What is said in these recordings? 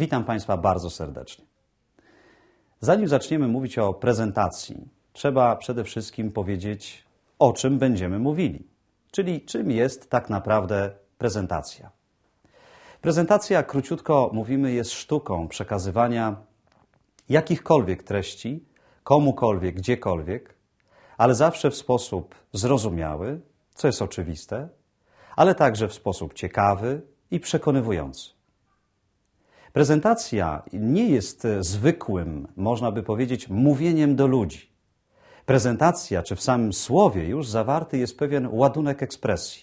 Witam Państwa bardzo serdecznie. Zanim zaczniemy mówić o prezentacji, trzeba przede wszystkim powiedzieć, o czym będziemy mówili, czyli czym jest tak naprawdę prezentacja. Prezentacja, króciutko mówimy, jest sztuką przekazywania jakichkolwiek treści, komukolwiek, gdziekolwiek, ale zawsze w sposób zrozumiały, co jest oczywiste, ale także w sposób ciekawy i przekonywujący. Prezentacja nie jest e, zwykłym, można by powiedzieć, mówieniem do ludzi. Prezentacja, czy w samym słowie już zawarty jest pewien ładunek ekspresji,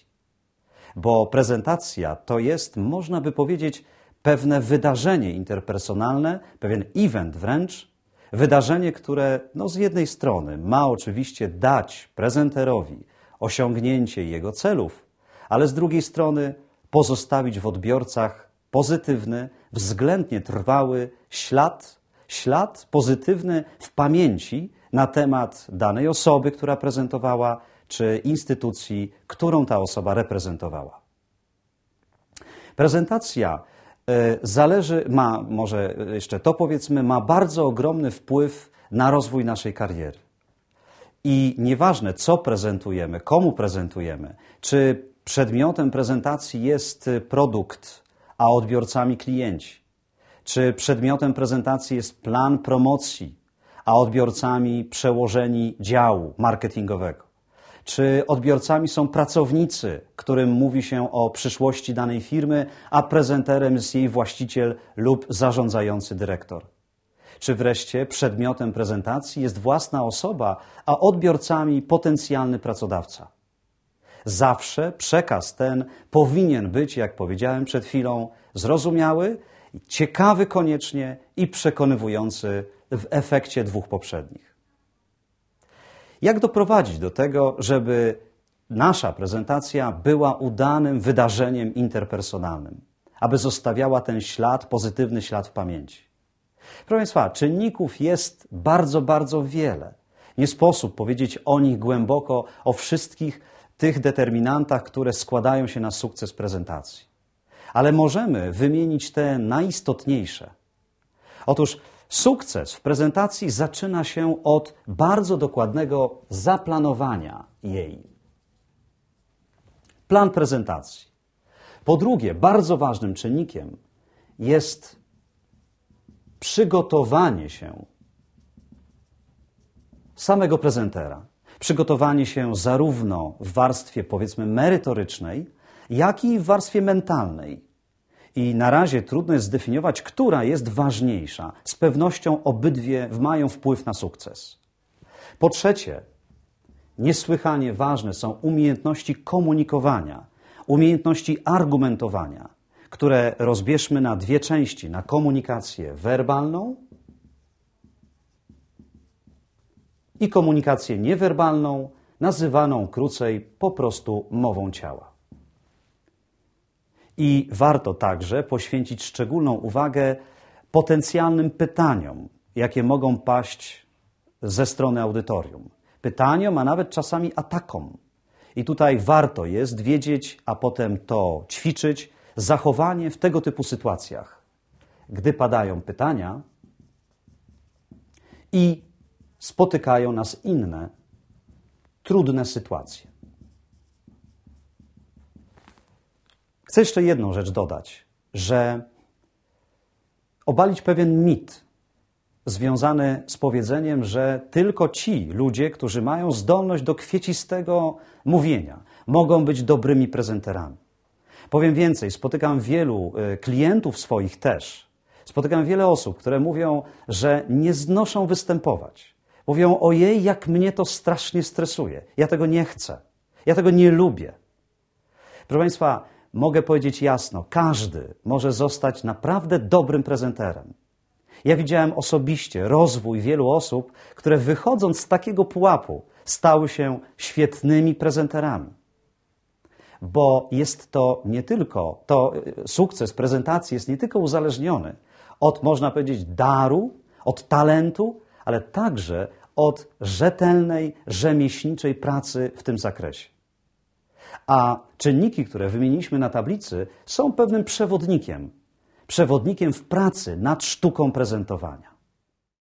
bo prezentacja to jest, można by powiedzieć, pewne wydarzenie interpersonalne, pewien event wręcz, wydarzenie, które no, z jednej strony ma oczywiście dać prezenterowi osiągnięcie jego celów, ale z drugiej strony pozostawić w odbiorcach pozytywny, względnie trwały ślad, ślad pozytywny w pamięci na temat danej osoby, która prezentowała, czy instytucji, którą ta osoba reprezentowała. Prezentacja e, zależy, ma, może jeszcze to powiedzmy, ma bardzo ogromny wpływ na rozwój naszej kariery. I nieważne, co prezentujemy, komu prezentujemy, czy przedmiotem prezentacji jest produkt, a odbiorcami klienci? Czy przedmiotem prezentacji jest plan promocji, a odbiorcami przełożeni działu marketingowego? Czy odbiorcami są pracownicy, którym mówi się o przyszłości danej firmy, a prezenterem jest jej właściciel lub zarządzający dyrektor? Czy wreszcie przedmiotem prezentacji jest własna osoba, a odbiorcami potencjalny pracodawca? Zawsze przekaz ten powinien być, jak powiedziałem przed chwilą, zrozumiały, ciekawy koniecznie i przekonywujący w efekcie dwóch poprzednich. Jak doprowadzić do tego, żeby nasza prezentacja była udanym wydarzeniem interpersonalnym, aby zostawiała ten ślad, pozytywny ślad w pamięci? Proszę Państwa, czynników jest bardzo, bardzo wiele. Nie sposób powiedzieć o nich głęboko, o wszystkich, tych determinantach, które składają się na sukces prezentacji. Ale możemy wymienić te najistotniejsze. Otóż sukces w prezentacji zaczyna się od bardzo dokładnego zaplanowania jej. Plan prezentacji. Po drugie, bardzo ważnym czynnikiem jest przygotowanie się samego prezentera. Przygotowanie się zarówno w warstwie, powiedzmy, merytorycznej, jak i w warstwie mentalnej. I na razie trudno jest zdefiniować, która jest ważniejsza. Z pewnością obydwie mają wpływ na sukces. Po trzecie, niesłychanie ważne są umiejętności komunikowania, umiejętności argumentowania, które rozbierzmy na dwie części: na komunikację werbalną i komunikację niewerbalną, nazywaną krócej po prostu mową ciała. I warto także poświęcić szczególną uwagę potencjalnym pytaniom, jakie mogą paść ze strony audytorium. Pytaniom, a nawet czasami atakom. I tutaj warto jest wiedzieć, a potem to ćwiczyć, zachowanie w tego typu sytuacjach. Gdy padają pytania i spotykają nas inne trudne sytuacje. Chcę jeszcze jedną rzecz dodać, że obalić pewien mit związany z powiedzeniem, że tylko ci ludzie, którzy mają zdolność do kwiecistego mówienia, mogą być dobrymi prezenterami. Powiem więcej, spotykam wielu y, klientów swoich też. Spotykam wiele osób, które mówią, że nie znoszą występować. Mówią, ojej, jak mnie to strasznie stresuje. Ja tego nie chcę. Ja tego nie lubię. Proszę Państwa, mogę powiedzieć jasno, każdy może zostać naprawdę dobrym prezenterem. Ja widziałem osobiście rozwój wielu osób, które wychodząc z takiego pułapu stały się świetnymi prezenterami. Bo jest to nie tylko, to y, sukces prezentacji jest nie tylko uzależniony od, można powiedzieć, daru, od talentu, ale także od rzetelnej, rzemieślniczej pracy w tym zakresie. A czynniki, które wymieniliśmy na tablicy, są pewnym przewodnikiem przewodnikiem w pracy nad sztuką prezentowania.